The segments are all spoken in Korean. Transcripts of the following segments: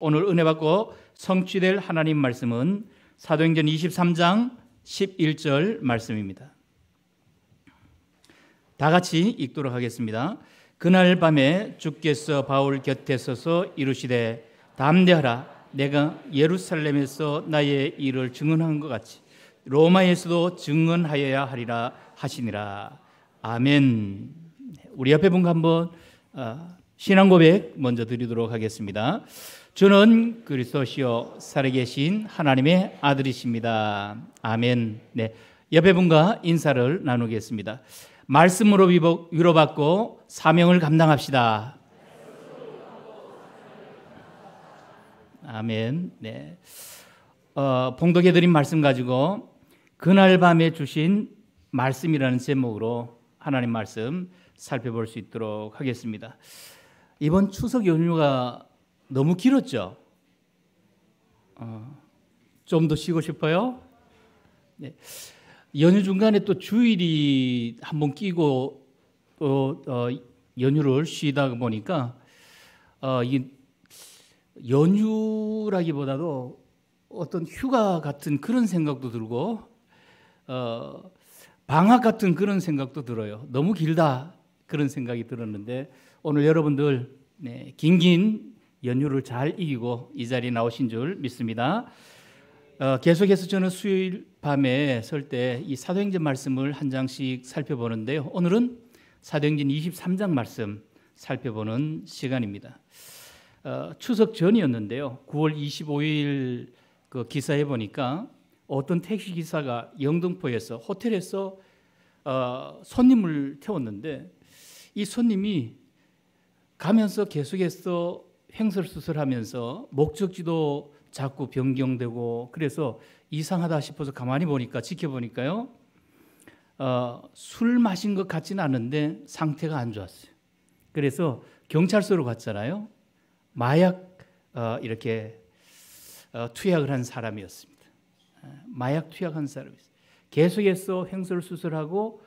오늘 은혜 받고 성취될 하나님 말씀은 사도행전 23장 11절 말씀입니다. 다 같이 읽도록 하겠습니다. 그날 밤에 주께서 바울 곁에 서서 이르시되 담대하라 내가 예루살렘에서 나의 일을 증언한 것 같이 로마에서도 증언하여야 하리라 하시니라. 아멘. 우리 옆에 분과 한번 아, 신앙 고백 먼저 드리도록 하겠습니다. 주는 그리스도시요 살아계신 하나님의 아들이십니다. 아멘. 네, 옆에 분과 인사를 나누겠습니다. 말씀으로 위로받고 사명을 감당합시다. 아멘. 네, 어, 봉독해드린 말씀 가지고 그날 밤에 주신 말씀이라는 제목으로 하나님 말씀 살펴볼 수 있도록 하겠습니다. 이번 추석 연휴가 너무 길었죠? 어, 좀 더 쉬고 싶어요? 네. 연휴 중간에 또 주일이 한번 끼고 또 어, 연휴를 쉬다 보니까 어, 이 연휴라기보다도 어떤 휴가 같은 그런 생각도 들고 어, 방학 같은 그런 생각도 들어요. 너무 길다 그런 생각이 들었는데 오늘 여러분들 네, 긴긴 연휴를 잘 이기고 이 자리 에 나오신 줄 믿습니다. 어, 계속해서 저는 수요일 밤에 설 때 이 사도행전 말씀을 한 장씩 살펴보는데요. 오늘은 사도행전 23장 말씀 살펴보는 시간입니다. 어, 추석 전이었는데요. 9월 25일 그 기사에 보니까 어떤 택시 기사가 영등포에서 호텔에서 어, 손님을 태웠는데 이 손님이 가면서 계속해서 횡설수술하면서 목적지도 자꾸 변경되고 그래서 이상하다 싶어서 가만히 보니까 지켜보니까요. 어, 술 마신 것 같지는 않은데 상태가 안 좋았어요. 그래서 경찰서로 갔잖아요. 마약 어, 이렇게 어, 투약을 한 사람이었습니다. 어, 마약 투약한 사람이었어요. 계속해서 횡설수술하고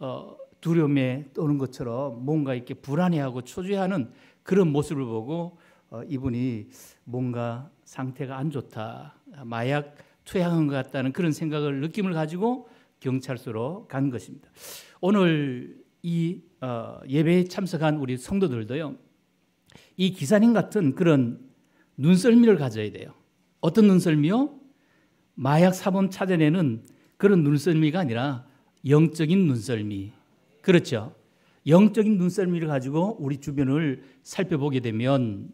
어, 두려움에 떠는 것처럼 뭔가 이렇게 불안해하고 초조해하는 그런 모습을 보고 어, 이분이 뭔가 상태가 안 좋다. 마약 투약한 것 같다는 그런 생각을 느낌을 가지고 경찰서로 간 것입니다. 오늘 이 어, 예배에 참석한 우리 성도들도요. 이 기사님 같은 그런 눈썰미를 가져야 돼요. 어떤 눈썰미요? 마약 사범 찾아내는 그런 눈썰미가 아니라 영적인 눈썰미. 그렇죠. 영적인 눈썰미를 가지고 우리 주변을 살펴보게 되면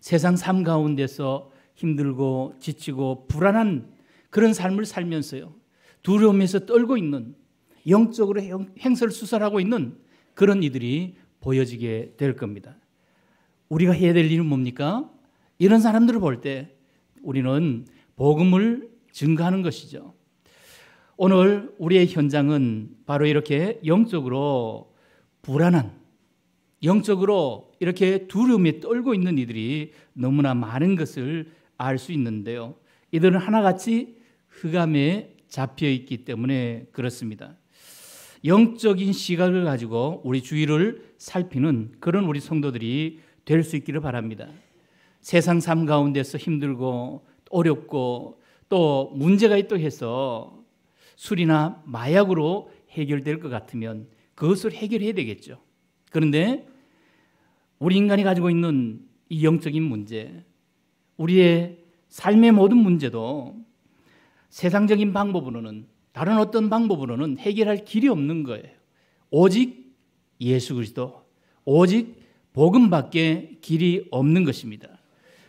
세상 삶 가운데서 힘들고 지치고 불안한 그런 삶을 살면서요. 두려움에서 떨고 있는 영적으로 행설 수설하고 있는 그런 이들이 보여지게 될 겁니다. 우리가 해야 될 일은 뭡니까? 이런 사람들을 볼 때 우리는 복음을 증가하는 것이죠. 오늘 우리의 현장은 바로 이렇게 영적으로 불안한 영적으로 이렇게 두려움에 떨고 있는 이들이 너무나 많은 것을 알 수 있는데요. 이들은 하나같이 흑암에 잡혀 있기 때문에 그렇습니다. 영적인 시각을 가지고 우리 주위를 살피는 그런 우리 성도들이 될 수 있기를 바랍니다. 세상 삶 가운데서 힘들고 어렵고 또 문제가 있다 해서 술이나 마약으로 해결될 것 같으면 그것을 해결해야 되겠죠. 그런데 우리 인간이 가지고 있는 이 영적인 문제, 우리의 삶의 모든 문제도 세상적인 방법으로는 다른 어떤 방법으로는 해결할 길이 없는 거예요. 오직 예수 그리스도, 오직 복음밖에 길이 없는 것입니다.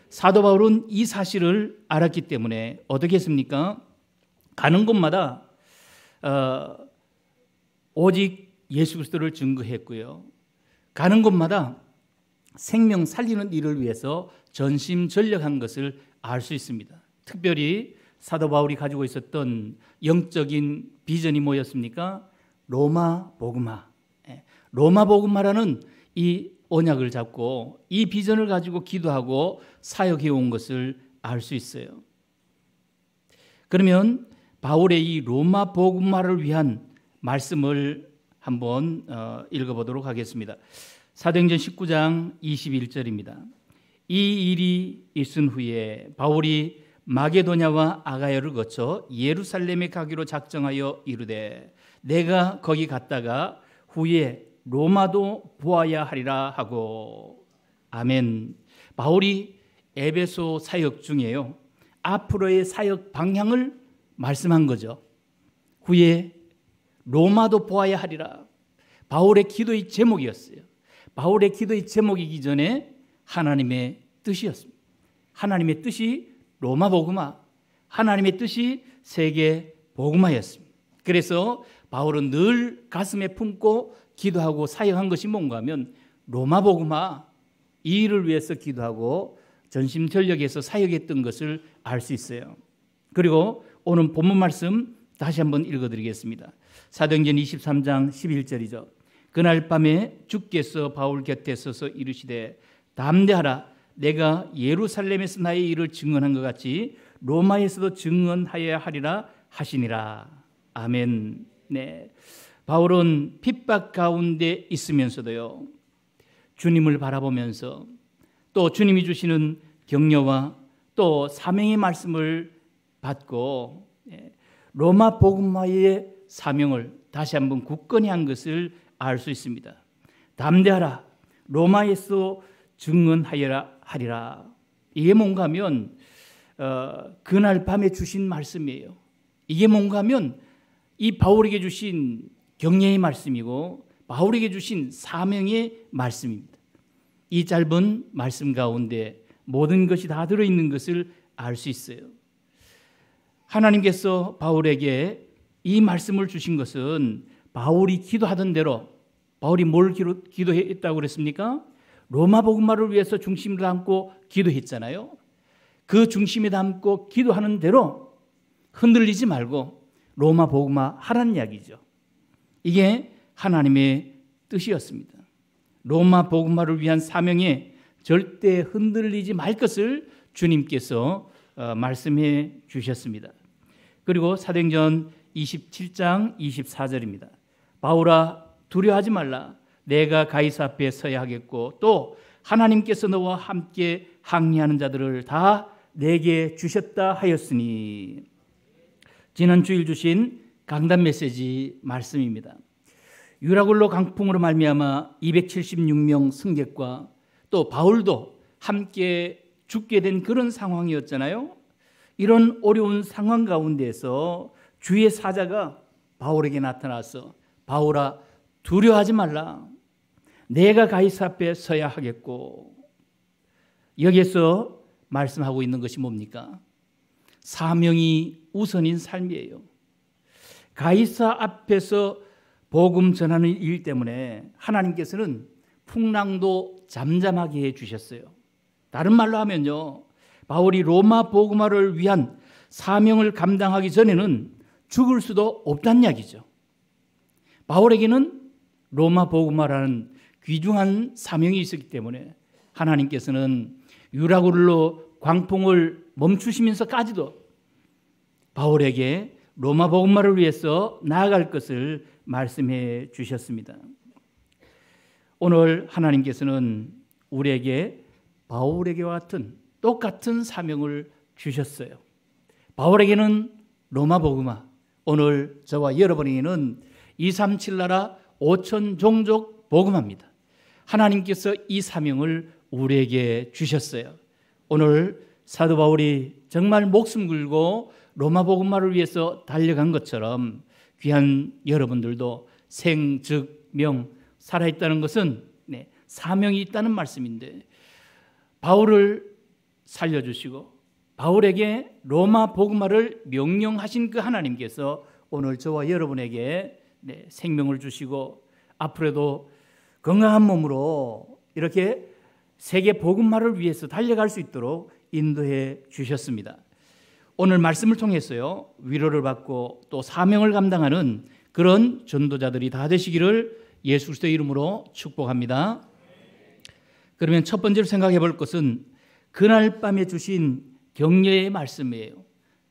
사도 바울은 이 사실을 알았기 때문에 어떻게 했습니까? 가는 곳마다 어, 오직 예수 그리스도를 증거했고요. 가는 곳마다 생명 살리는 일을 위해서 전심전력한 것을 알 수 있습니다. 특별히 사도 바울이 가지고 있었던 영적인 비전이 뭐였습니까? 로마 복음화. 예. 로마 복음화라는 이 언약을 잡고 이 비전을 가지고 기도하고 사역해 온 것을 알 수 있어요. 그러면 바울의 이 로마 복음화를 위한 말씀을 한번 어, 읽어보도록 하겠습니다. 사도행전 19장 21절입니다. 이 일이 있은 후에 바울이 마게도냐와 아가야를 거쳐 예루살렘에 가기로 작정하여 이르되 내가 거기 갔다가 후에 로마도 보아야 하리라 하고 아멘. 바울이 에베소 사역 중에요. 앞으로의 사역 방향을 말씀한 거죠. 후에 로마도 보아야 하리라. 바울의 기도의 제목이었어요. 바울의 기도의 제목이기 전에 하나님의 뜻이었습니다. 하나님의 뜻이 로마 복음화, 하나님의 뜻이 세계 복음화였습니다. 그래서 바울은 늘 가슴에 품고 기도하고 사역한 것이 뭔가 하면 로마 복음화 이 일을 위해서 기도하고 전심 전력에서 사역했던 것을 알 수 있어요. 그리고 오늘 본문 말씀 다시 한번 읽어 드리겠습니다. 사도행전 23장 11절이죠. 그날 밤에 주께서 바울 곁에 서서 이르시되 담대하라 내가 예루살렘에서 나의 일을 증언한 것 같이 로마에서도 증언하여야 하리라 하시니라. 아멘. 네. 바울은 핍박 가운데 있으면서도요. 주님을 바라보면서 또 주님이 주시는 격려와 또 사명의 말씀을 받고 예, 로마 복음화의 사명을 다시 한번 굳건히 한 것을 알 수 있습니다. 담대하라. 로마에서 증언하여라 하리라. 이게 뭔가 하면 어, 그날 밤에 주신 말씀이에요. 이게 뭔가 하면 이 바울에게 주신 격려의 말씀이고 바울에게 주신 사명의 말씀입니다. 이 짧은 말씀 가운데 모든 것이 다 들어있는 것을 알 수 있어요. 하나님께서 바울에게 이 말씀을 주신 것은 바울이 기도하던 대로 바울이 뭘 기도, 기도했다고 그랬습니까? 로마 복음화를 위해서 중심을 담고 기도했잖아요. 그 중심에 담고 기도하는 대로 흔들리지 말고 로마 복음화 하라는 이야기죠. 이게 하나님의 뜻이었습니다. 로마 복음화를 위한 사명에 절대 흔들리지 말 것을 주님께서 어, 말씀해 주셨습니다. 그리고 사도행전 27장 24절입니다. 바울아 두려하지 말라 내가 가이사 앞에 서야 하겠고 또 하나님께서 너와 함께 항의하는 자들을 다 내게 주셨다 하였으니 지난 주일 주신 강단 메시지 말씀입니다. 유라굴로 강풍으로 말미암아 276명 승객과 또 바울도 함께 죽게 된 그런 상황이었잖아요. 이런 어려운 상황 가운데서 주의 사자가 바울에게 나타나서 바울아 두려워하지 말라. 내가 가이사 앞에 서야 하겠고 여기에서 말씀하고 있는 것이 뭡니까? 사명이 우선인 삶이에요. 가이사 앞에서 복음 전하는 일 때문에 하나님께서는 풍랑도 잠잠하게 해 주셨어요. 다른 말로 하면요. 바울이 로마 복음화를 위한 사명을 감당하기 전에는 죽을 수도 없다는 이야기죠. 바울에게는 로마 복음화라는 귀중한 사명이 있었기 때문에 하나님께서는 유라굴로 광풍을 멈추시면서까지도 바울에게 로마 복음화를 위해서 나아갈 것을 말씀해 주셨습니다. 오늘 하나님께서는 우리에게 바울에게와 같은 똑같은 사명을 주셨어요. 바울에게는 로마 복음화, 오늘 저와 여러분에게는237 나라 5천 종족 복음합니다. 하나님께서 이 사명을 우리에게 주셨어요. 오늘 사도 바울이 정말 목숨 걸고 로마 복음화를 위해서 달려간 것처럼 귀한 여러분들도 생 즉 명 살아있다는 것은 네, 사명이 있다는 말씀인데 바울을 살려주시고 바울에게 로마 복음화를 명령하신 그 하나님께서 오늘 저와 여러분에게 네, 생명을 주시고 앞으로도 건강한 몸으로 이렇게 세계 복음화를 위해서 달려갈 수 있도록 인도해 주셨습니다. 오늘 말씀을 통해서요 위로를 받고 또 사명을 감당하는 그런 전도자들이 다 되시기를 예수 그리스도의 이름으로 축복합니다. 그러면 첫 번째로 생각해 볼 것은 그날 밤에 주신 격려의 말씀이에요.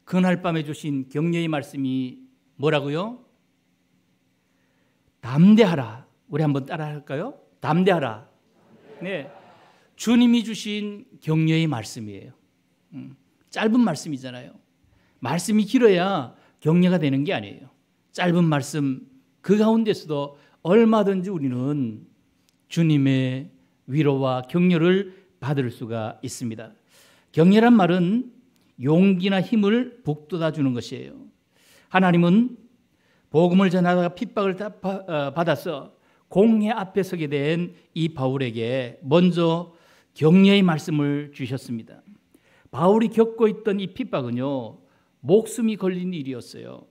그날 밤에 주신 격려의 말씀이 뭐라고요? 담대하라. 우리 한번 따라 할까요? 담대하라. 네. 주님이 주신 격려의 말씀이에요. 음, 짧은 말씀이잖아요. 말씀이 길어야 격려가 되는 게 아니에요. 짧은 말씀 그 가운데서도 얼마든지 우리는 주님의 위로와 격려를 받을 수가 있습니다. 격렬한 말은 용기나 힘을 북돋아 주는 것이에요. 하나님은 복음을 전하다가 핍박을 어, 받아서 공회 앞에 서게 된 이 바울에게 먼저 격려의 말씀을 주셨습니다. 바울이 겪고 있던 이 핍박은요, 목숨이 걸린 일이었어요.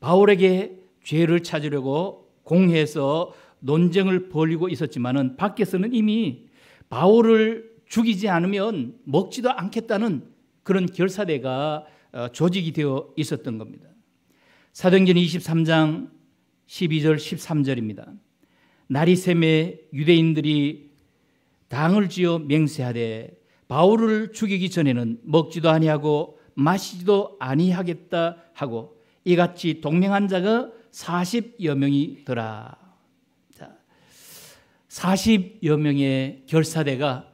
바울에게 죄를 찾으려고 공회에서 논쟁을 벌이고 있었지만은 밖에서는 이미 바울을 죽이지 않으면 먹지도 않겠다는 그런 결사대가 어, 조직이 되어 있었던 겁니다. 사도행전 23장 12절 13절입니다. 날이 샘에 유대인들이 당을 지어 맹세하되 바울을 죽이기 전에는 먹지도 아니하고 마시지도 아니하겠다 하고 이같이 동맹한 자가 40여 명이더라. 자, 40여 명의 결사대가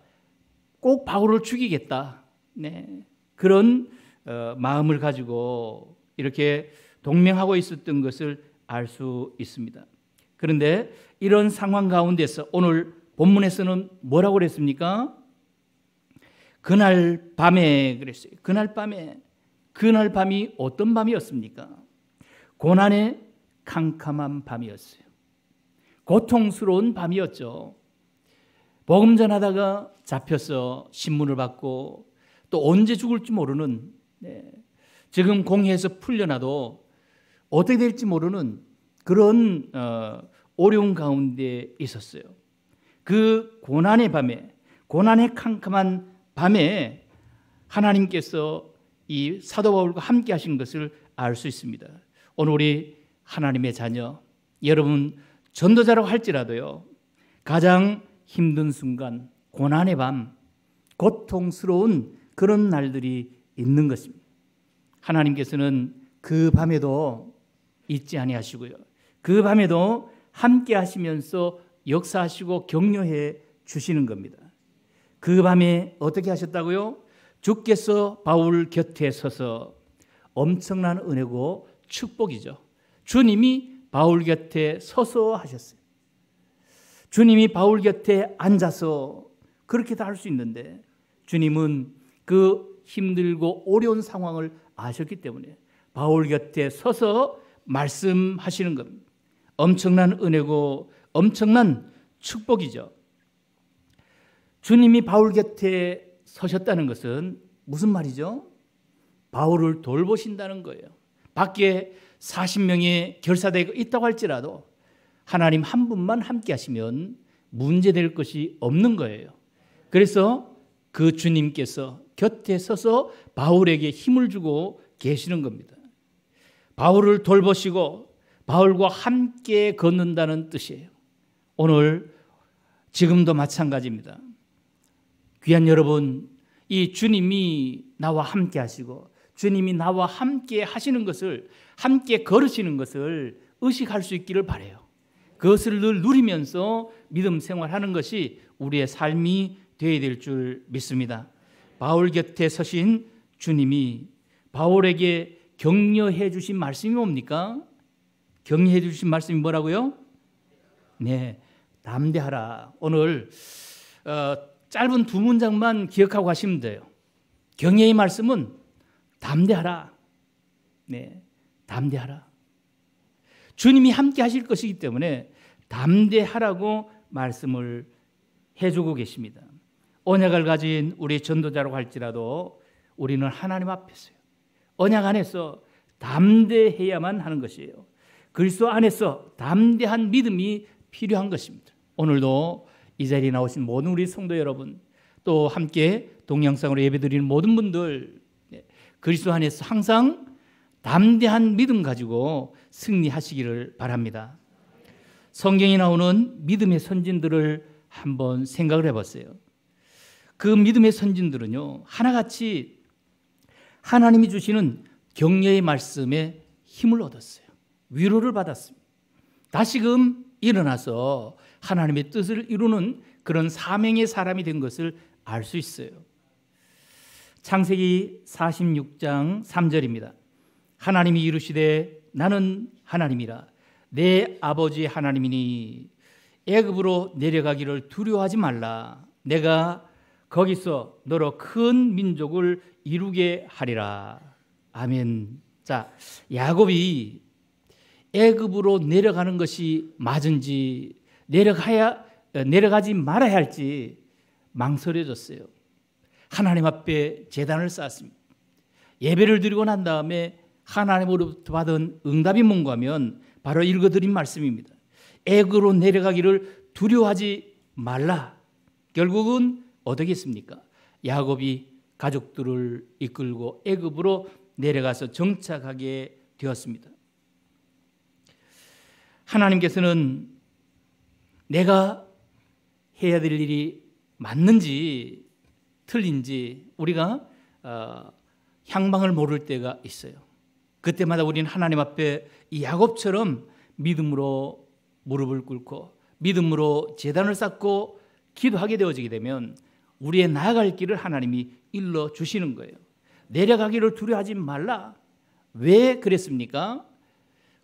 꼭 바울을 죽이겠다. 네. 그런 어, 마음을 가지고 이렇게 동맹하고 있었던 것을 알 수 있습니다. 그런데 이런 상황 가운데서 오늘 본문에서는 뭐라고 그랬습니까? 그날 밤에 그랬어요. 그날 밤에 그날 밤이 어떤 밤이었습니까? 고난의 캄캄한 밤이었어요. 고통스러운 밤이었죠. 먹음전하다가 잡혀서 신문을 받고 또 언제 죽을지 모르는 네. 지금 공해에서 풀려나도 어떻게 될지 모르는 그런 어, 어려운 가운데 있었어요. 그 고난의 밤에 고난의 캄캄한 밤에 하나님께서 이 사도 바울과 함께 하신 것을 알 수 있습니다. 오늘 우리 하나님의 자녀 여러분 전도자라고 할지라도요 가장 힘든 순간, 고난의 밤, 고통스러운 그런 날들이 있는 것입니다. 하나님께서는 그 밤에도 잊지 아니하시고요. 그 밤에도 함께 하시면서 역사하시고 격려해 주시는 겁니다. 그 밤에 어떻게 하셨다고요? 주께서 바울 곁에 서서 엄청난 은혜고 축복이죠. 주님이 바울 곁에 서서 하셨어요. 주님이 바울 곁에 앉아서 그렇게다 할 수 있는데 주님은 그 힘들고 어려운 상황을 아셨기 때문에 바울 곁에 서서 말씀하시는 겁니다. 엄청난 은혜고 엄청난 축복이죠. 주님이 바울 곁에 서셨다는 것은 무슨 말이죠? 바울을 돌보신다는 거예요. 밖에 40명이 결사대고 있다고 할지라도 하나님 한 분만 함께 하시면 문제될 것이 없는 거예요. 그래서 그 주님께서 곁에 서서 바울에게 힘을 주고 계시는 겁니다. 바울을 돌보시고 바울과 함께 걷는다는 뜻이에요. 오늘 지금도 마찬가지입니다. 귀한 여러분, 이 주님이 나와 함께 하시고 주님이 나와 함께 하시는 것을 함께 걸으시는 것을 의식할 수 있기를 바래요. 그것을 늘 누리면서 믿음 생활하는 것이 우리의 삶이 되어야 될 줄 믿습니다. 바울 곁에 서신 주님이 바울에게 격려해 주신 말씀이 뭡니까? 격려해 주신 말씀이 뭐라고요? 네, 담대하라. 오늘 어, 짧은 두 문장만 기억하고 하시면 돼요. 격려의 말씀은 담대하라. 네, 담대하라. 주님이 함께 하실 것이기 때문에 담대하라고 말씀을 해주고 계십니다. 언약을 가진 우리 전도자라고 할지라도 우리는 하나님 앞에서요. 언약 안에서 담대해야만 하는 것이에요. 그리스도 안에서 담대한 믿음이 필요한 것입니다. 오늘도 이 자리에 나오신 모든 우리 성도 여러분 또 함께 동영상으로 예배드리는 모든 분들 예, 그리스도 안에서 항상 담대한 믿음 가지고 승리하시기를 바랍니다. 성경에 나오는 믿음의 선진들을 한번 생각을 해봤어요. 그 믿음의 선진들은요, 하나같이 하나님이 주시는 격려의 말씀에 힘을 얻었어요. 위로를 받았습니다. 다시금 일어나서 하나님의 뜻을 이루는 그런 사명의 사람이 된 것을 알 수 있어요. 창세기 46장 3절입니다. 하나님이 이르시되 나는 하나님이라 내 아버지 하나님이니 애굽으로 내려가기를 두려워하지 말라. 내가 거기서 너로 큰 민족을 이루게 하리라. 아멘. 자, 야곱이 애굽으로 내려가는 것이 맞은지 내려가야 어, 내려가지 말아야 할지 망설여졌어요. 하나님 앞에 재단을 쌓았습니다. 예배를 드리고 난 다음에 하나님으로부터 받은 응답이 뭔가 하면 바로 읽어드린 말씀입니다. 애그로 내려가기를 두려워하지 말라. 결국은 어떻겠습니까? 야곱이 가족들을 이끌고 애굽으로 내려가서 정착하게 되었습니다. 하나님께서는 내가 해야 될 일이 맞는지 틀린지 우리가 어, 향방을 모를 때가 있어요. 그때마다 우리는 하나님 앞에 야곱처럼 믿음으로 무릎을 꿇고 믿음으로 재단을 쌓고 기도하게 되어지게 되면 우리의 나아갈 길을 하나님이 일러 주시는 거예요. 내려가기를 두려워하지 말라. 왜 그랬습니까?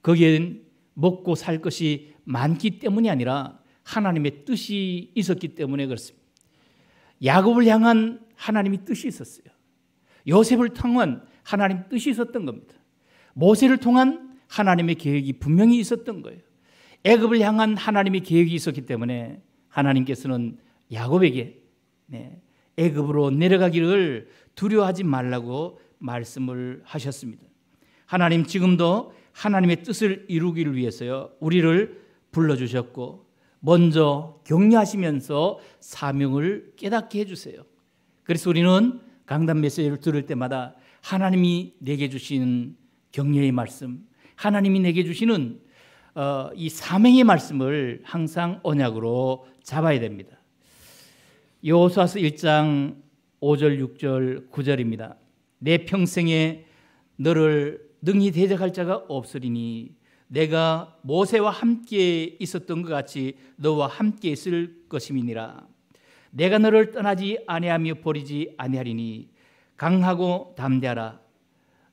거기엔 먹고 살 것이 많기 때문이 아니라 하나님의 뜻이 있었기 때문에 그렇습니다. 야곱을 향한 하나님의 뜻이 있었어요. 요셉을 통한 하나님 뜻이 있었던 겁니다. 모세를 통한 하나님의 계획이 분명히 있었던 거예요. 애굽을 향한 하나님의 계획이 있었기 때문에 하나님께서는 야곱에게 네, 애굽으로 내려가기를 두려워하지 말라고 말씀을 하셨습니다. 하나님 지금도 하나님의 뜻을 이루기를 위해서요. 우리를 불러 주셨고 먼저 격려하시면서 사명을 깨닫게 해 주세요. 그래서 우리는 강단 메시지를 들을 때마다 하나님이 내게 주신 격려의 말씀, 하나님이 내게 주시는 어, 이 사명의 말씀을 항상 언약으로 잡아야 됩니다. 여호수아서 1장 5절, 6절, 9절입니다. 내 평생에 너를 능히 대적할 자가 없으리니 내가 모세와 함께 있었던 것 같이 너와 함께 있을 것임이니라. 내가 너를 떠나지 아니하며 버리지 아니하리니 강하고 담대하라.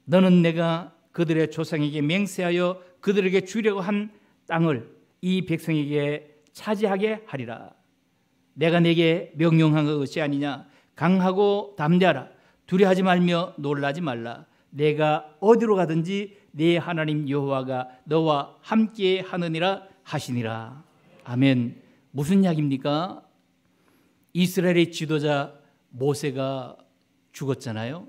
너는 내가 그들의 조상에게 맹세하여 그들에게 주려고 한 땅을 이 백성에게 차지하게 하리라. 내가 내게 명령한 것이 아니냐. 강하고 담대하라. 두려하지 말며 놀라지 말라. 내가 어디로 가든지 내 하나님 여호와가 너와 함께 하느니라 하시니라. 아멘. 무슨 약입니까? 이스라엘의 지도자 모세가 죽었잖아요.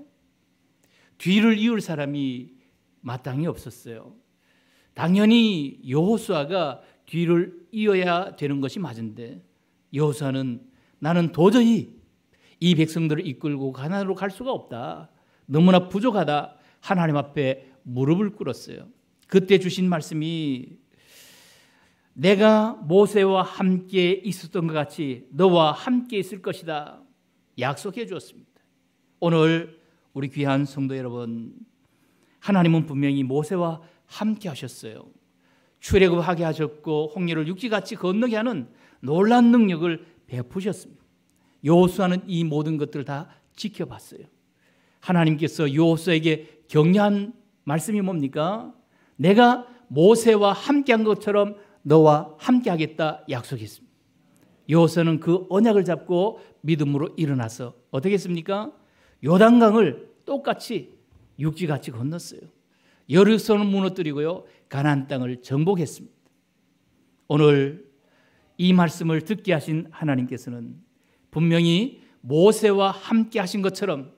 뒤를 이을 사람이 마땅히 없었어요. 당연히 여호수아가 뒤를 이어야 되는 것이 맞은데 여호수아는 나는 도저히 이 백성들을 이끌고 가나안으로 갈 수가 없다. 너무나 부족하다. 하나님 앞에 무릎을 꿇었어요. 그때 주신 말씀이 내가 모세와 함께 있었던 것 같이 너와 함께 있을 것이다. 약속해 주었습니다. 오늘 우리 귀한 성도 여러분 하나님은 분명히 모세와 함께 하셨어요. 출애굽하게 하셨고 홍해를 육지같이 건너게 하는 놀란 능력을 베푸셨습니다. 여호수아는 이 모든 것들을 다 지켜봤어요. 하나님께서 여호수아에게 격려한 말씀이 뭡니까? 내가 모세와 함께한 것처럼 너와 함께하겠다 약속했습니다. 여호수아는 그 언약을 잡고 믿음으로 일어나서 어떻게 했습니까? 요단강을 똑같이 육지같이 건넜어요. 여리선을 무너뜨리고요. 가나 땅을 정복했습니다. 오늘 이 말씀을 듣게 하신 하나님께서는 분명히 모세와 함께 하신 것처럼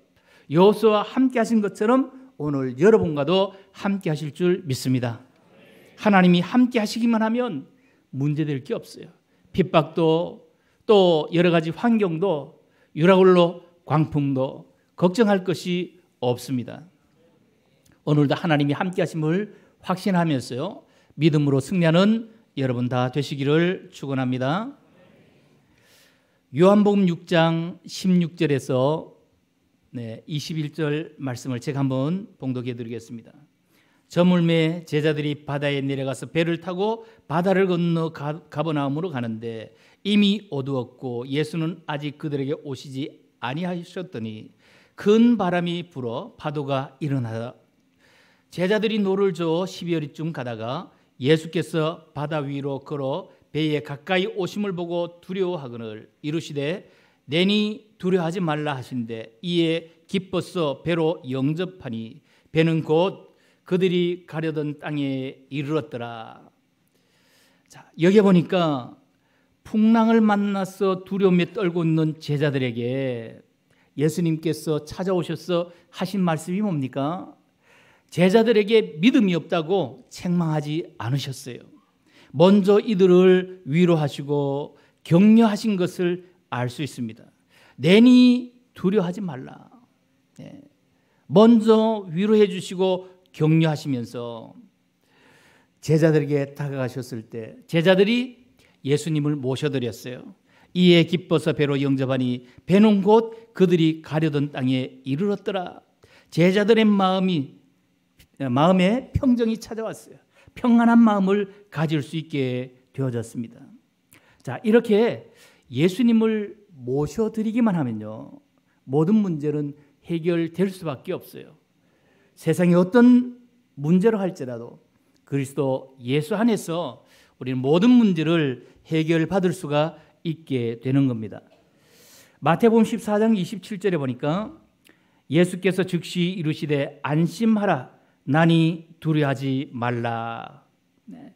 여수와 함께 하신 것처럼 오늘 여러분과도 함께 하실 줄 믿습니다. 하나님이 함께 하시기만 하면 문제될 게 없어요. 핍박도 또 여러 가지 환경도 유라굴로 광풍도 걱정할 것이 없습니다. 오늘도 하나님이 함께 하심을 확신하면서요. 믿음으로 승리하는 여러분 다 되시기를 축원합니다. 요한복음 6장 16절에서 네, 21절 말씀을 제가 한번 봉독해 드리겠습니다. 저물매 제자들이 바다에 내려가서 배를 타고 바다를 건너 가버나움으로 가는데 이미 어두웠고 예수는 아직 그들에게 오시지 아니하셨더니 큰 바람이 불어 파도가 일어나 제자들이 노를 저어 12월이쯤 가다가 예수께서 바다 위로 걸어 배에 가까이 오심을 보고 두려워하거늘 이르시되 내니 두려워하지 말라 하신데 이에 기뻐서 배로 영접하니 배는 곧 그들이 가려던 땅에 이르렀더라. 자, 여기 보니까 풍랑을 만나서 두려움에 떨고 있는 제자들에게 예수님께서 찾아오셔서 하신 말씀이 뭡니까? 제자들에게 믿음이 없다고 책망하지 않으셨어요. 먼저 이들을 위로하시고 격려하신 것을 알 수 있습니다. 내니 두려하지 말라. 예. 먼저 위로해 주시고 격려하시면서 제자들에게 다가가셨을 때 제자들이 예수님을 모셔드렸어요. 이에 기뻐서 배로 영접하니 배는 곧 그들이 가려던 땅에 이르렀더라. 제자들의 마음이 예, 마음에 평정이 찾아왔어요. 평안한 마음을 가질 수 있게 되어졌습니다. 자, 이렇게 예수님을 모셔드리기만 하면요. 모든 문제는 해결될 수밖에 없어요. 세상에 어떤 문제로 할지라도 그리스도 예수 안에서 우리는 모든 문제를 해결받을 수가 있게 되는 겁니다. 마태복음 14장 27절에 보니까 예수께서 즉시 이르시되 안심하라 난이 두려하지 워 말라. 네.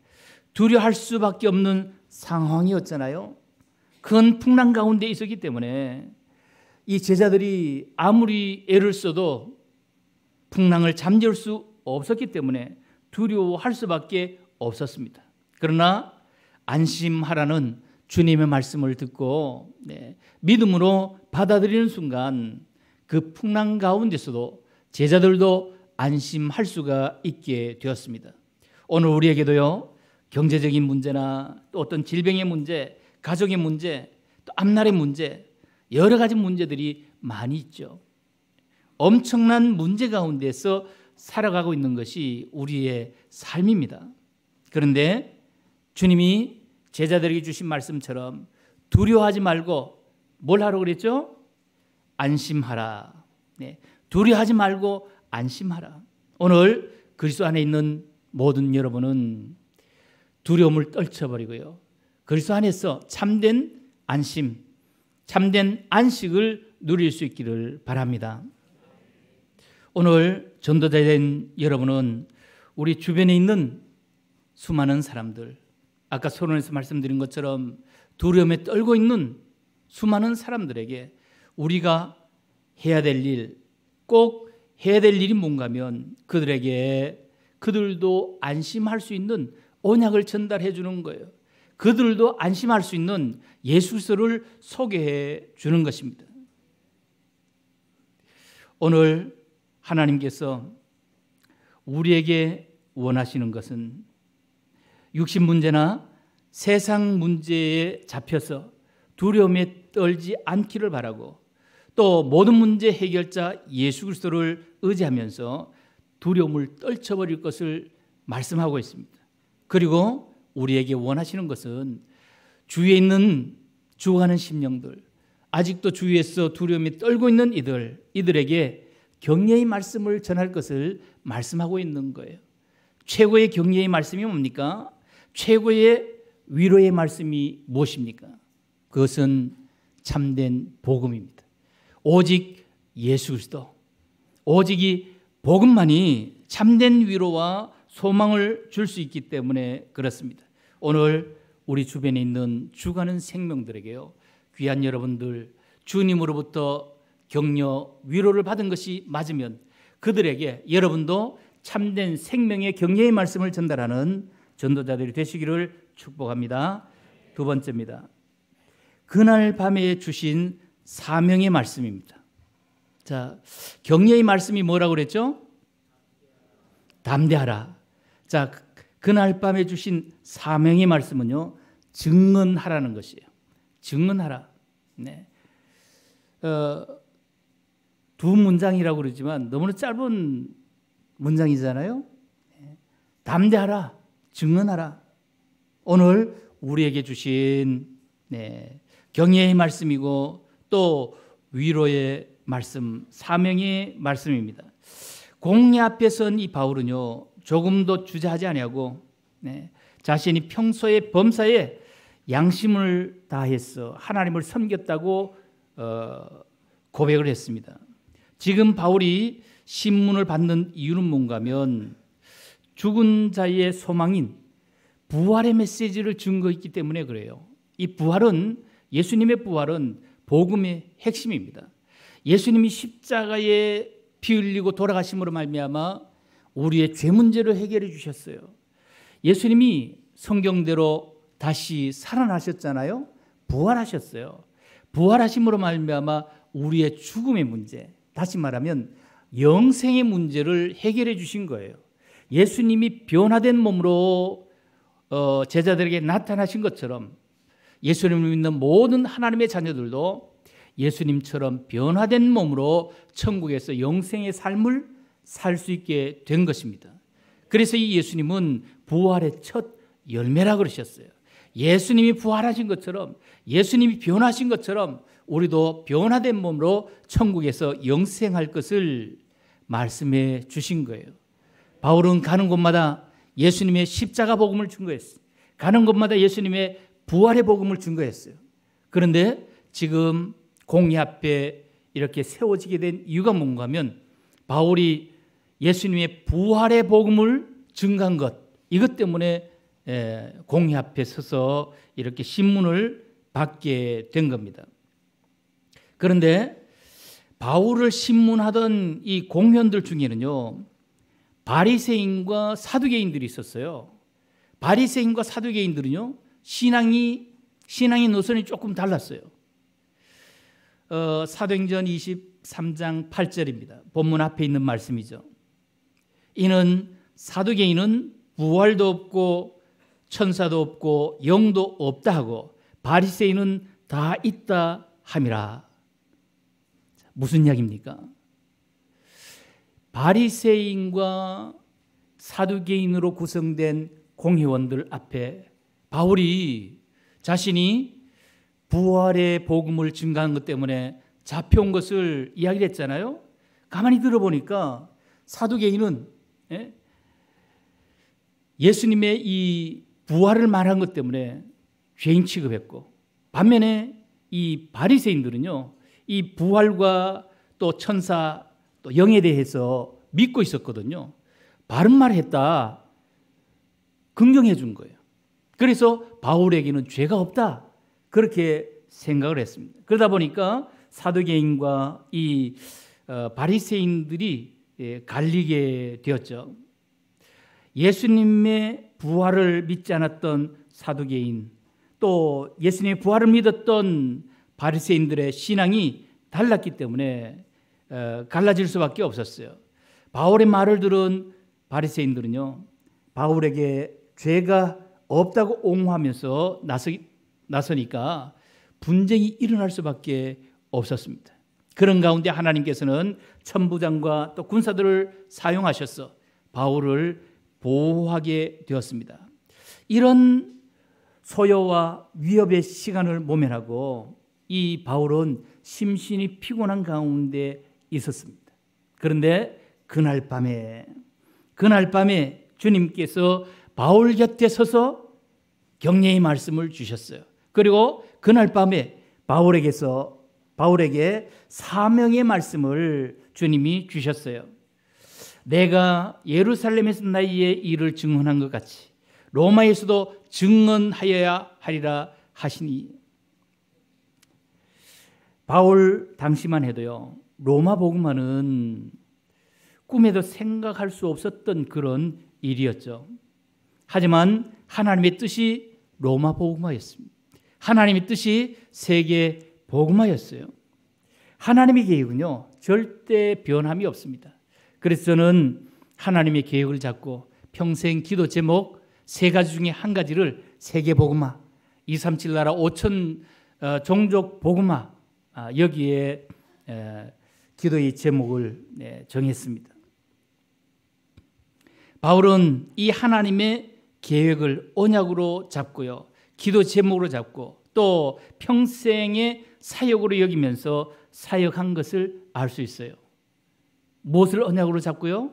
두려할 워 수밖에 없는 상황이었잖아요. 큰 풍랑 가운데 있었기 때문에 이 제자들이 아무리 애를 써도 풍랑을 잠재울 수 없었기 때문에 두려워할 수밖에 없었습니다. 그러나 안심하라는 주님의 말씀을 듣고 네, 믿음으로 받아들이는 순간 그 풍랑 가운데서도 제자들도 안심할 수가 있게 되었습니다. 오늘 우리에게도요, 경제적인 문제나 또 어떤 질병의 문제, 가족의 문제, 또 앞날의 문제, 여러 가지 문제들이 많이 있죠. 엄청난 문제 가운데서 살아가고 있는 것이 우리의 삶입니다. 그런데 주님이 제자들에게 주신 말씀처럼 두려워하지 말고 뭘 하라고 그랬죠? 안심하라. 네. 두려워하지 말고 안심하라. 오늘 그리스도 안에 있는 모든 여러분은 두려움을 떨쳐버리고요. 그리스도 안에서 참된 안심, 참된 안식을 누릴 수 있기를 바랍니다. 오늘 전도된 여러분은 우리 주변에 있는 수많은 사람들, 아까 소론에서 말씀드린 것처럼 두려움에 떨고 있는 수많은 사람들에게 우리가 해야 될 일, 꼭 해야 될 일이 뭔가면 그들에게 그들도 안심할 수 있는 언약을 전달해 주는 거예요. 그들도 안심할 수 있는 예수서를 소개해 주는 것입니다. 오늘 하나님께서 우리에게 원하시는 것은 육신 문제나 세상 문제에 잡혀서 두려움에 떨지 않기를 바라고 또 모든 문제 해결자 예수 그리스도를 의지하면서 두려움을 떨쳐버릴 것을 말씀하고 있습니다. 그리고 우리에게 원하시는 것은 주위에 있는 죽어가는 심령들, 아직도 주위에서 두려움이 떨고 있는 이들, 이들에게 격려의 말씀을 전할 것을 말씀하고 있는 거예요. 최고의 격려의 말씀이 뭡니까? 최고의 위로의 말씀이 무엇입니까? 그것은 참된 복음입니다. 오직 예수 그리스도, 오직 이 복음만이 참된 위로와 소망을 줄 수 있기 때문에 그렇습니다. 오늘 우리 주변에 있는 죽가는 생명들에게요. 귀한 여러분들 주님으로부터 격려 위로를 받은 것이 맞으면 그들에게 여러분도 참된 생명의 격려의 말씀을 전달하는 전도자들이 되시기를 축복합니다. 두 번째입니다. 그날 밤에 주신 사명의 말씀입니다. 자, 격려의 말씀이 뭐라고 그랬죠? 담대하라. 자, 그날 밤에 주신 사명의 말씀은요, 증언하라는 것이에요. 증언하라. 네. 어, 두 문장이라고 그러지만 너무나 짧은 문장이잖아요. 네. 담대하라. 증언하라. 오늘 우리에게 주신 네, 경애의 말씀이고 또 위로의 말씀, 사명의 말씀입니다. 공의 앞에 선이 바울은요 조금도 주저하지 아니하고 네, 자신이 평소의 범사에 양심을 다해서 하나님을 섬겼다고 어, 고백을 했습니다. 지금 바울이 신문을 받는 이유는 뭔가면 죽은 자의 소망인 부활의 메시지를 증거했기 때문에 그래요. 이 부활은 예수님의 부활은 복음의 핵심입니다. 예수님이 십자가에 피 흘리고 돌아가심으로 말미암아 우리의 죄 문제를 해결해 주셨어요. 예수님이 성경대로 다시 살아나셨잖아요. 부활하셨어요. 부활하심으로 말미암아 우리의 죽음의 문제, 다시 말하면 영생의 문제를 해결해 주신 거예요. 예수님이 변화된 몸으로 어, 제자들에게 나타나신 것처럼 예수님을 믿는 모든 하나님의 자녀들도 예수님처럼 변화된 몸으로 천국에서 영생의 삶을 살 수 있게 된 것입니다. 그래서 이 예수님은 부활의 첫 열매라 그러셨어요. 예수님이 부활하신 것처럼 예수님이 변하신 것처럼 우리도 변화된 몸으로 천국에서 영생할 것을 말씀해 주신 거예요. 바울은 가는 곳마다 예수님의 십자가 복음을 증거했어요. 가는 곳마다 예수님의 부활의 복음을 증거했어요. 그런데 지금 공의 앞에 이렇게 세워지게 된 이유가 뭔가 하면 바울이 예수님의 부활의 복음을 증거한것 이것 때문에 예, 공의 앞에 서서 이렇게 신문을 받게 된 겁니다. 그런데 바울을 신문하던 이 공현들 중에는요 바리새인과 사두개인들이 있었어요. 바리새인과 사두개인들은요 신앙이 신앙의 노선이 조금 달랐어요. 어, 사도행전 23장 8절입니다. 본문 앞에 있는 말씀이죠. 이는 사도계인은 부활도 없고 천사도 없고 영도 없다 하고 바리새인은 다 있다 함이라. 무슨 이야기입니까? 바리새인과 사두개인으로 구성된 공회원들 앞에 바울이 자신이 부활의 복음을 증가한 것 때문에 잡혀온 것을 이야기를 했잖아요. 가만히 들어보니까 사두개인은 예? 예수님의 이 부활을 말한 것 때문에 죄인 취급했고 반면에 이 바리새인들은요 이 부활과 또 천사 또 영에 대해서 믿고 있었거든요. 바른 말을 했다. 긍정해 준 거예요. 그래서 바울에게는 죄가 없다. 그렇게 생각을 했습니다. 그러다 보니까 사도계인과 이 어, 바리새인들이 예, 갈리게 되었죠. 예수님의 부활을 믿지 않았던 사두개인 또 예수님의 부활을 믿었던 바리새인들의 신앙이 달랐기 때문에 어, 갈라질 수밖에 없었어요. 바울의 말을 들은 바리새인들은요. 바울에게 죄가 없다고 옹호하면서 나서니까 분쟁이 일어날 수밖에 없었습니다. 그런 가운데 하나님께서는 천부장과 또 군사들을 사용하셔서 바울을 보호하게 되었습니다. 이런 소요와 위협의 시간을 모면하고 이 바울은 심신이 피곤한 가운데 있었습니다. 그런데 그날 밤에 그날 밤에 주님께서 바울 곁에 서서 격려의 말씀을 주셨어요. 그리고 그날 밤에 바울에게서 바울에게 사명의 말씀을 주님이 주셨어요. 내가 예루살렘에서 나의 일을 증언한 것 같이 로마에서도 증언하여야 하리라 하시니 바울 당시만 해도요. 로마 복음화는 꿈에도 생각할 수 없었던 그런 일이었죠. 하지만 하나님의 뜻이 로마 복음화였습니다. 하나님의 뜻이 세계 복음화였어요. 하나님의 계획은요, 절대 변함이 없습니다. 그래서 저는 하나님의 계획을 잡고 평생 기도 제목 세 가지 중에 한 가지를 세계 복음화, 237 나라 5천 어, 종족 복음화 아, 여기에 에, 기도의 제목을 네, 정했습니다. 바울은 이 하나님의 계획을 언약으로 잡고요. 기도 제목으로 잡고 또 평생의 사역으로 여기면서 사역한 것을 알 수 있어요. 무엇을 언약으로 잡고요?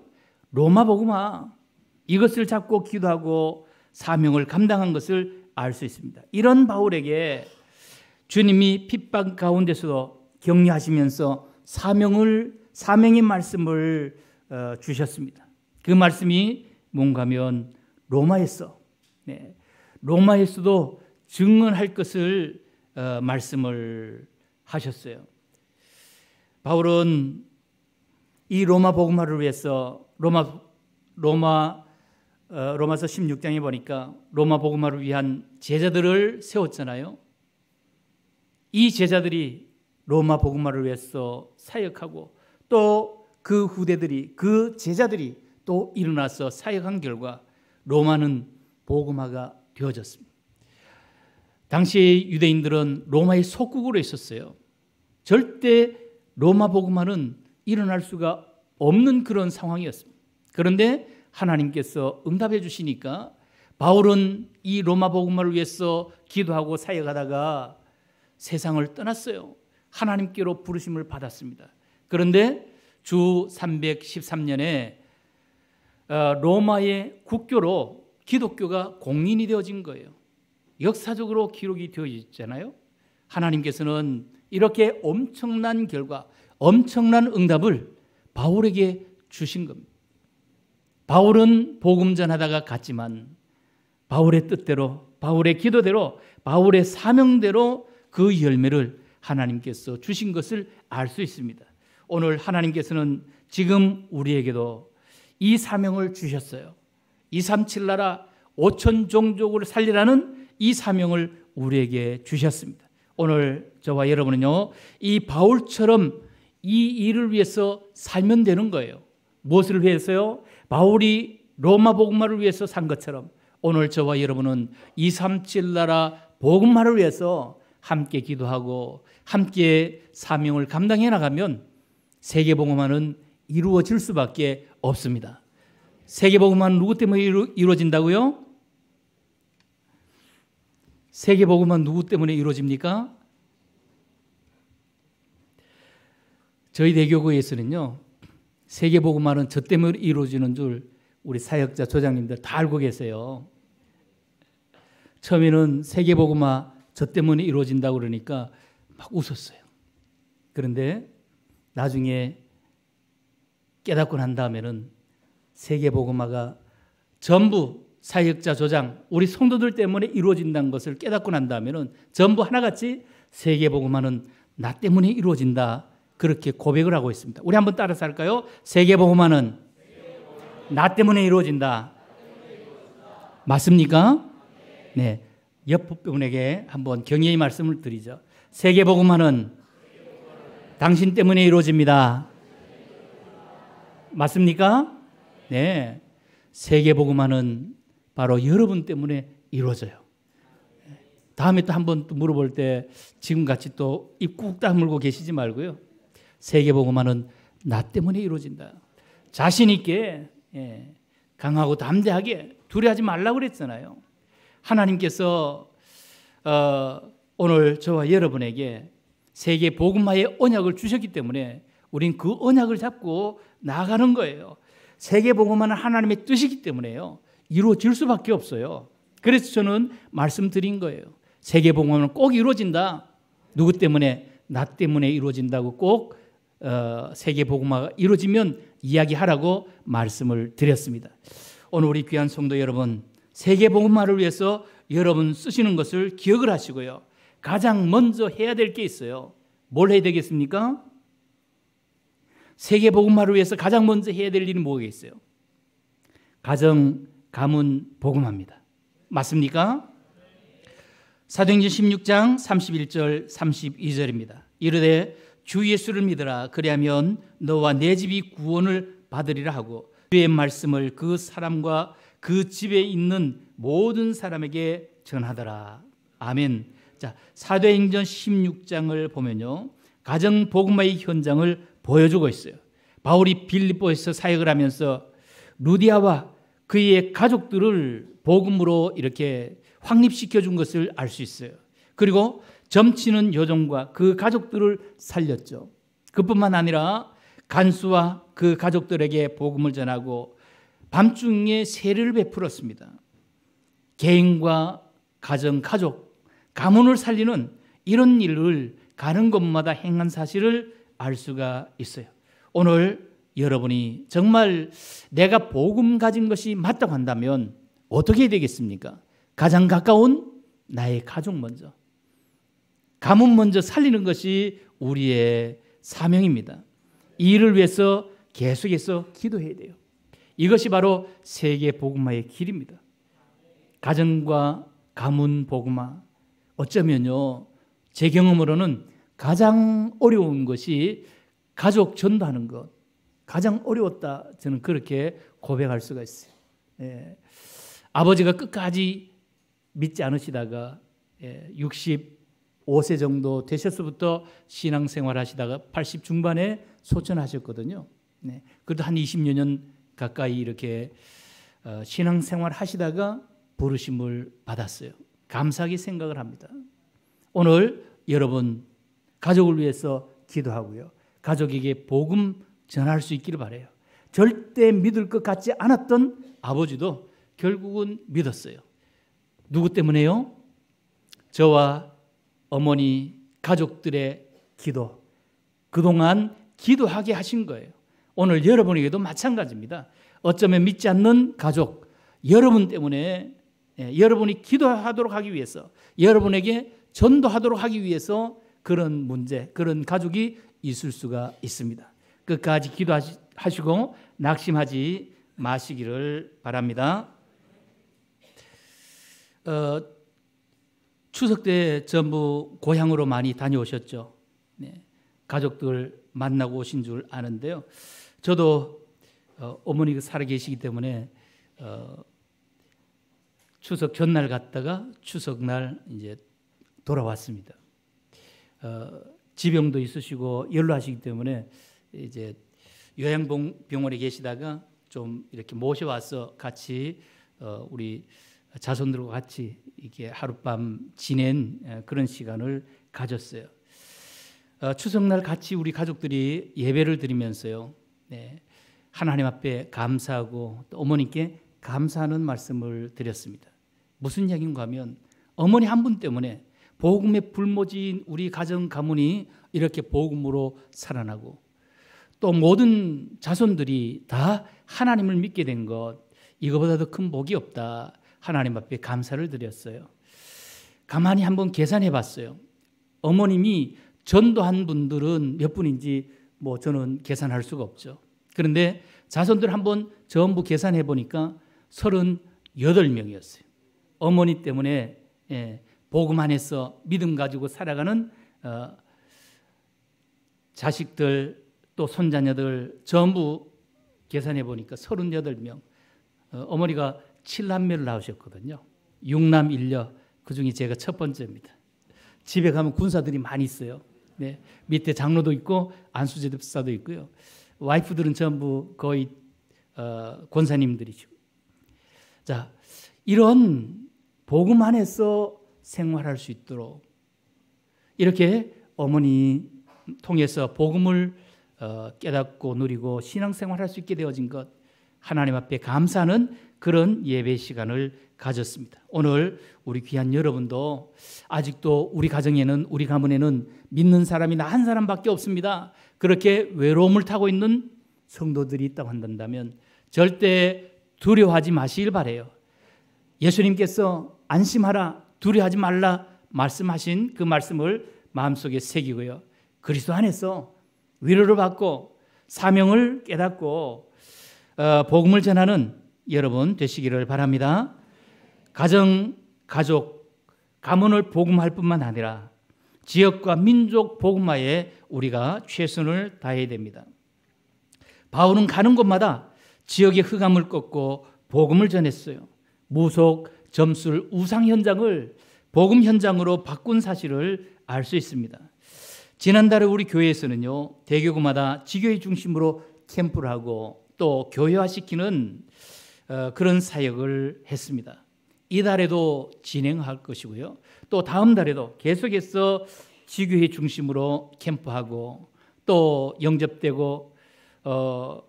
로마 복음화 이것을 잡고 기도하고 사명을 감당한 것을 알 수 있습니다. 이런 바울에게 주님이 핍박 가운데서도 격려하시면서 사명을 사명의 말씀을 어, 주셨습니다. 그 말씀이 뭔가면 로마에서 네, 로마에서도 증언할 것을 어, 말씀을 하셨어요. 바울은 이 로마 복음화를 위해서 로마 로마 어, 로마서 16장에 보니까 로마 복음화를 위한 제자들을 세웠잖아요. 이 제자들이 로마 복음화를 위해서 사역하고 또 그 후대들이 그 제자들이 또 일어나서 사역한 결과 로마는 보고마가 되어졌습니다. 당시 유대인들은 로마의 속국으로 있었어요. 절대 로마 보고마는 일어날 수가 없는 그런 상황이었습니다. 그런데 하나님께서 응답해 주시니까 바울은 이 로마 복음을 위해서 기도하고 사역하다가 세상을 떠났어요. 하나님께로 부르심을 받았습니다. 그런데 주 313년에 어, 로마의 국교로 기독교가 공인이 되어진 거예요. 역사적으로 기록이 되어 있잖아요. 하나님께서는 이렇게 엄청난 결과, 엄청난 응답을 바울에게 주신 겁니다. 바울은 복음 전하다가 갔지만 바울의 뜻대로, 바울의 기도대로, 바울의 사명대로 그 열매를 하나님께서 주신 것을 알 수 있습니다. 오늘 하나님께서는 지금 우리에게도 이 사명을 주셨어요. 237 나라 5천 종족을 살리라는 이 사명을 우리에게 주셨습니다. 오늘 저와 여러분은요, 이 바울처럼 이 일을 위해서 살면 되는 거예요. 무엇을 위해서요? 바울이 로마 복음화를 위해서 산 것처럼 오늘 저와 여러분은 237 나라 복음화를 위해서 함께 기도하고 함께 사명을 감당해 나가면 세계 복음화는 이루어질 수밖에 없습니다. 세계복음화는 누구 때문에 이루, 어진다고요 세계복음화는 누구 때문에 이루어집니까? 저희 대교구에서는요. 세계복음화는 저 때문에 이루어지는 줄 우리 사역자 조장님들 다 알고 계세요. 처음에는 세계복음화 저 때문에 이루어진다고 그러니까 막 웃었어요. 그런데 나중에 깨닫고 난 다음에는 세계보고마가 전부 사역자 조장, 우리 성도들 때문에 이루어진다는 것을 깨닫고 난 다음에는 전부 하나같이 세계보고마는 나 때문에 이루어진다. 그렇게 고백을 하고 있습니다. 우리 한번 따라서 할까요? 세계보고마는 나 때문에 이루어진다. 맞습니까? 네. 옆 분에게 한번 경의의 말씀을 드리죠. 세계보고마는 당신 때문에 이루어집니다. 맞습니까? 네. 세계복음화는 바로 여러분 때문에 이루어져요. 다음에 또 한번 물어볼 때 지금같이 또입꾹 다물고 계시지 말고요. 세계복음화는 나 때문에 이루어진다. 자신 있게 예, 강하고 담대하게 두려하지 말라고 그랬잖아요. 하나님께서 어, 오늘 저와 여러분에게 세계 복음화의 언약을 주셨기 때문에 우린 그 언약을 잡고 나가는 거예요. 세계 복음화는 하나님의 뜻이기 때문에요. 이루어질 수밖에 없어요. 그래서 저는 말씀드린 거예요. 세계 복음화는 꼭 이루어진다. 누구 때문에 나 때문에 이루어진다고 꼭 어, 세계 복음화가 이루어지면 이야기하라고 말씀을 드렸습니다. 오늘 우리 귀한 성도 여러분, 세계 복음화를 위해서 여러분 쓰시는 것을 기억을 하시고요. 가장 먼저 해야 될 게 있어요. 뭘 해야 되겠습니까? 세계 복음화를 위해서 가장 먼저 해야 될 일이 뭐겠어요? 가정, 가문, 복음화입니다. 맞습니까? 사도행전 16장 31절 32절입니다. 이르되 주 예수를 믿으라 그리하면 너와 내 집이 구원을 받으리라 하고 주의 말씀을 그 사람과 그 집에 있는 모든 사람에게 전하더라. 아멘. 자, 사도행전 16장을 보면요. 가정 복음화의 현장을 보여주고 있어요. 바울이 빌리보에서 사역을 하면서 루디아와 그의 가족들을 복음으로 이렇게 확립시켜 준 것을 알 수 있어요. 그리고 점치는 요정과그 가족들을 살렸죠. 그뿐만 아니라 간수와 그 가족들에게 복음을 전하고 밤중에 세를 베풀었습니다. 개인과 가정, 가족, 가문을 살리는 이런 일을 가는 곳마다 행한 사실을 알 수가 있어요. 오늘 여러분이 정말 내가 복음 가진 것이 맞다고 한다면 어떻게 되겠습니까? 가장 가까운 나의 가족 먼저, 가문 먼저 살리는 것이 우리의 사명입니다. 이 일을 위해서 계속해서 기도해야 돼요. 이것이 바로 세계 복음화의 길입니다. 가정과 가문 복음화. 어쩌면요, 제 경험으로는 가장 어려운 것이 가족 전도하는 것. 가장 어려웠다. 저는 그렇게 고백할 수가 있어요. 예. 아버지가 끝까지 믿지 않으시다가 예, 65세 정도 되셔서부터 신앙생활 하시다가 80 중반에 소천하셨거든요. 네. 그래도 한 20여 년 가까이 이렇게 어, 신앙생활 하시다가 부르심을 받았어요. 감사하게 생각을 합니다. 오늘 여러분 가족을 위해서 기도하고요. 가족에게 복음 전할 수 있기를 바래요. 절대 믿을 것 같지 않았던 아버지도 결국은 믿었어요. 누구 때문에요? 저와 어머니 가족들의 기도. 그동안 기도하게 하신 거예요. 오늘 여러분에게도 마찬가지입니다. 어쩌면 믿지 않는 가족, 여러분 때문에 예, 여러분이 기도하도록 하기 위해서, 여러분에게 전도하도록 하기 위해서 그런 문제, 그런 가족이 있을 수가 있습니다. 끝까지 기도하시고 낙심하지 마시기를 바랍니다. 어, 추석 때 전부 고향으로 많이 다녀오셨죠. 네, 가족들 만나고 오신 줄 아는데요. 저도 어, 어머니가 살아계시기 때문에 어, 추석 전날 갔다가 추석날 이제 돌아왔습니다. 어, 지병도 있으시고 연로하시기 때문에 이제 요양병원에 계시다가 좀 이렇게 모셔와서 같이 어, 우리 자손들과 같이 이게 렇 하룻밤 지낸 어, 그런 시간을 가졌어요. 추석날 같이 우리 가족들이 예배를 드리면서요. 네. 하나님 앞에 감사하고 또어머니께 감사하는 말씀을 드렸습니다. 무슨 이야기인가 하면 어머니 한 분 때문에 복음의 불모진 우리 가정 가문이 이렇게 복음으로 살아나고 또 모든 자손들이 다 하나님을 믿게 된 것, 이거보다 도큰 복이 없다. 하나님 앞에 감사를 드렸어요. 가만히 한번 계산해 봤어요. 어머님이 전도한 분들은 몇 분인지 뭐 저는 계산할 수가 없죠. 그런데 자손들 한번 전부 계산해 보니까 38명이었어요. 어머니 때문에 예, 복음 안에서 믿음 가지고 살아가는 어, 자식들 또 손자녀들 전부 계산해 보니까 38명 어, 어머니가 7남매를 낳으셨거든요 6남 1녀 그중에 제가 첫 번째입니다 집에 가면 군사들이 많이 있어요 네, 밑에 장로도 있고 안수제 집사도 있고요 와이프들은 전부 거의 어, 권사님들이죠 자 이런 복음 안에서 생활할 수 있도록 이렇게 어머니 통해서 복음을 어, 깨닫고 누리고 신앙생활할 수 있게 되어진 것 하나님 앞에 감사하는 그런 예배 시간을 가졌습니다. 오늘 우리 귀한 여러분도 아직도 우리 가정에는 우리 가문에는 믿는 사람이 나한 사람밖에 없습니다. 그렇게 외로움을 타고 있는 성도들이 있다고 한다면 절대 두려워하지 마시길 바래요. 예수님께서 안심하라 두려하지 말라 말씀하신 그 말씀을 마음속에 새기고요. 그리스도 안에서 위로를 받고 사명을 깨닫고 어, 복음을 전하는 여러분 되시기를 바랍니다. 가정, 가족, 가문을 복음할 뿐만 아니라 지역과 민족 복음화에 우리가 최선을 다해야 됩니다. 바울은 가는 곳마다 지역의 흑암을 꺾고 복음을 전했어요. 무속, 점수를 우상 현장을 복음 현장으로 바꾼 사실을 알 수 있습니다. 지난달에 우리 교회에서는요 대교구마다 지교회 중심으로 캠프를 하고 또 교회화시키는 어, 그런 사역을 했습니다. 이달에도 진행할 것이고요. 또 다음 달에도 계속해서 지교회 중심으로 캠프하고 또 영접되고 어,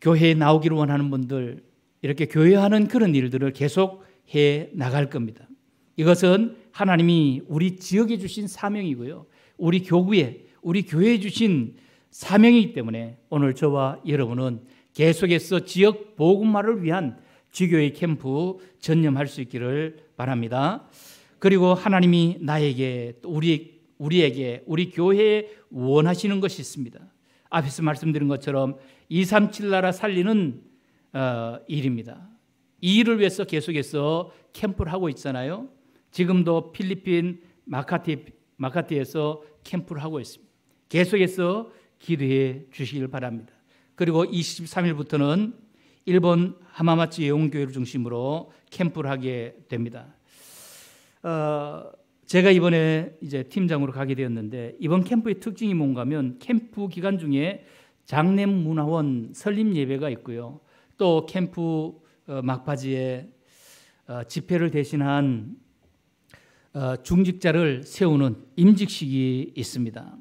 교회에 나오기를 원하는 분들 이렇게 교회하는 그런 일들을 계속 해 나갈 겁니다. 이것은 하나님이 우리 지역에 주신 사명이고요. 우리 교구에, 우리 교회에 주신 사명이기 때문에 오늘 저와 여러분은 계속해서 지역 보음화를 위한 지교의 캠프 전념할 수 있기를 바랍니다. 그리고 하나님이 나에게 우리 우리에게 우리 교회에 원하시는 것이 있습니다. 앞에서 말씀드린 것처럼 237 나라 살리는 어, 일입니다. 이 일을 위해서 계속해서 캠프를 하고 있잖아요. 지금도 필리핀 마카티 마카티에서 캠프를 하고 있습니다. 계속해서 기도해 주시길 바랍니다. 그리고 23일부터는 일본 하마마치 예원교회를 중심으로 캠프를 하게 됩니다. 어, 제가 이번에 이제 팀장으로 가게 되었는데 이번 캠프의 특징이 뭔가면 캠프 기간 중에 장례 문화원 설립 예배가 있고요. 또 캠프 어, 막바지에 어, 집회를 대신한 어, 중직자를 세우는 임직식이 있습니다.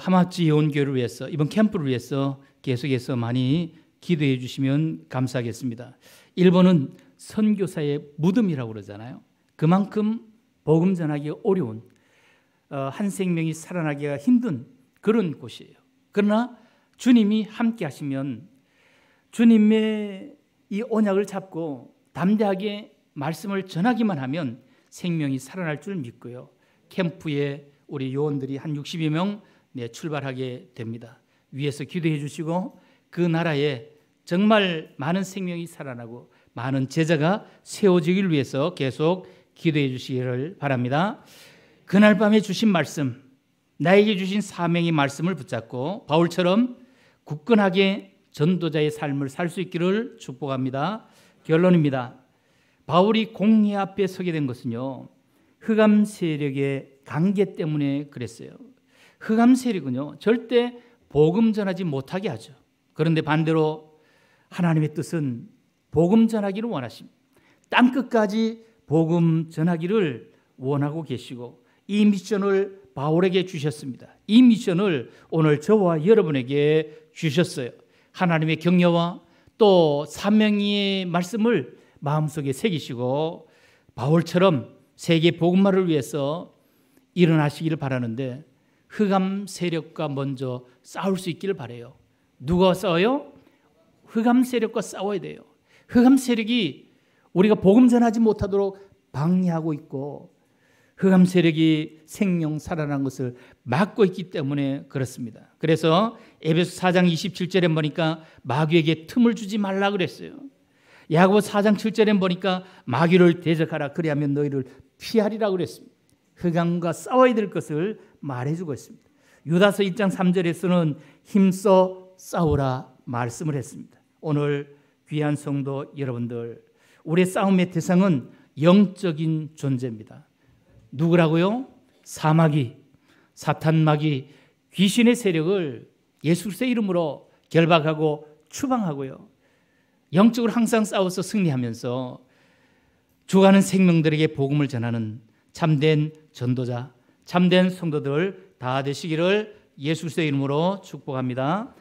하마치 예원교를 위해서 이번 캠프를 위해서 계속해서 많이 기도해 주시면 감사하겠습니다. 일본은 선교사의 무덤이라고 그러잖아요. 그만큼 복음 전하기 어려운 한 생명이 살아나기가 힘든 그런 곳이에요. 그러나 주님이 함께 하시면 주님의 이 언약을 잡고 담대하게 말씀을 전하기만 하면 생명이 살아날 줄 믿고요. 캠프에 우리 요원들이 한 60여 명 네, 출발하게 됩니다. 위에서 기도해 주시고 그 나라에 정말 많은 생명이 살아나고 많은 제자가 세워지길 위해서 계속 기도해 주시기를 바랍니다. 그날 밤에 주신 말씀, 나에게 주신 사명의 말씀을 붙잡고 바울처럼 굳건하게 전도자의 삶을 살 수 있기를 축복합니다. 결론입니다. 바울이 공회 앞에 서게 된 것은요. 흑암 세력의 강계 때문에 그랬어요. 흑암 세력은요. 절대 복음 전하지 못하게 하죠. 그런데 반대로 하나님의 뜻은 복음 전하기를 원하십땅 끝까지 복음 전하기를 원하고 계시고 이 미션을 바울에게 주셨습니다. 이 미션을 오늘 저와 여러분에게 주셨어요. 하나님의 격려와 또 사명의 말씀을 마음속에 새기시고 바울처럼 세계 복음화를 위해서 일어나시기를 바라는데 흑암 세력과 먼저 싸울 수 있기를 바래요. 누가 싸워요? 흑암 세력과 싸워야 돼요. 흑암 세력이 우리가 복음 전하지 못하도록 방해하고 있고 흑암 세력이 생명 살아난 것을 막고 있기 때문에 그렇습니다. 그래서 에베소 4장 27절에 보니까 마귀에게 틈을 주지 말라 그랬어요. 야고보 4장 7절에 보니까 마귀를 대적하라 그리하면 너희를 피하리라 그랬습니다. 흑암과 싸워야 될 것을 말해주고 있습니다. 유다서 1장 3절에서는 힘써 싸우라 말씀을 했습니다. 오늘 귀한 성도 여러분들, 우리의 싸움의 대상은 영적인 존재입니다. 누구라고요? 사마귀, 사탄마귀, 귀신의 세력을 예수의 이름으로 결박하고 추방하고요. 영적으로 항상 싸워서 승리하면서 주가는 생명들에게 복음을 전하는 참된 전도자, 참된 성도들 다 되시기를 예수의 이름으로 축복합니다.